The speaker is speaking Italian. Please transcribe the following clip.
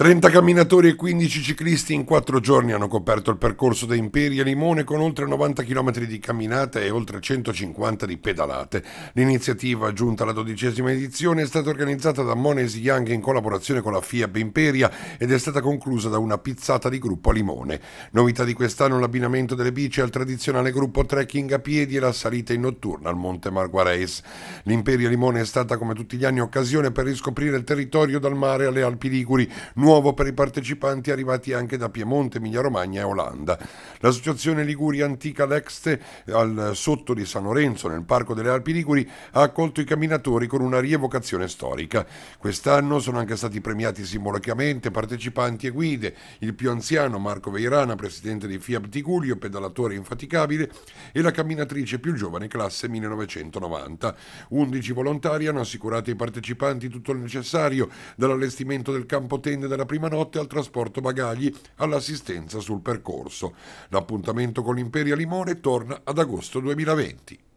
30 camminatori e 15 ciclisti in 4 giorni hanno coperto il percorso da Imperia Limone con oltre 90 km di camminate e oltre 150 di pedalate. L'iniziativa, giunta alla dodicesima edizione, è stata organizzata da Monesi Young in collaborazione con la FIAB Imperia ed è stata conclusa da una pizzata di gruppo a Limone. Novità di quest'anno l'abbinamento delle bici al tradizionale gruppo trekking a piedi e la salita in notturna al Monte Marguares. L'Imperia Limone è stata come tutti gli anni occasione per riscoprire il territorio dal mare alle Alpi Liguri, nuovo per i partecipanti arrivati anche da Piemonte, Emilia-Romagna e Olanda. L'associazione Liguria Antica Lexte al sotto di San Lorenzo, nel Parco delle Alpi Liguri, ha accolto i camminatori con una rievocazione storica. Quest'anno sono anche stati premiati simbolicamente partecipanti e guide, il più anziano Marco Veirana, presidente di Fiab Tigulio, pedalatore infaticabile, e la camminatrice più giovane classe 1990. Undici volontari hanno assicurato ai partecipanti tutto il necessario, dall'allestimento del campo tende della della prima notte al trasporto bagagli, all'assistenza sul percorso. L'appuntamento con l'Imperia Limone torna ad agosto 2020.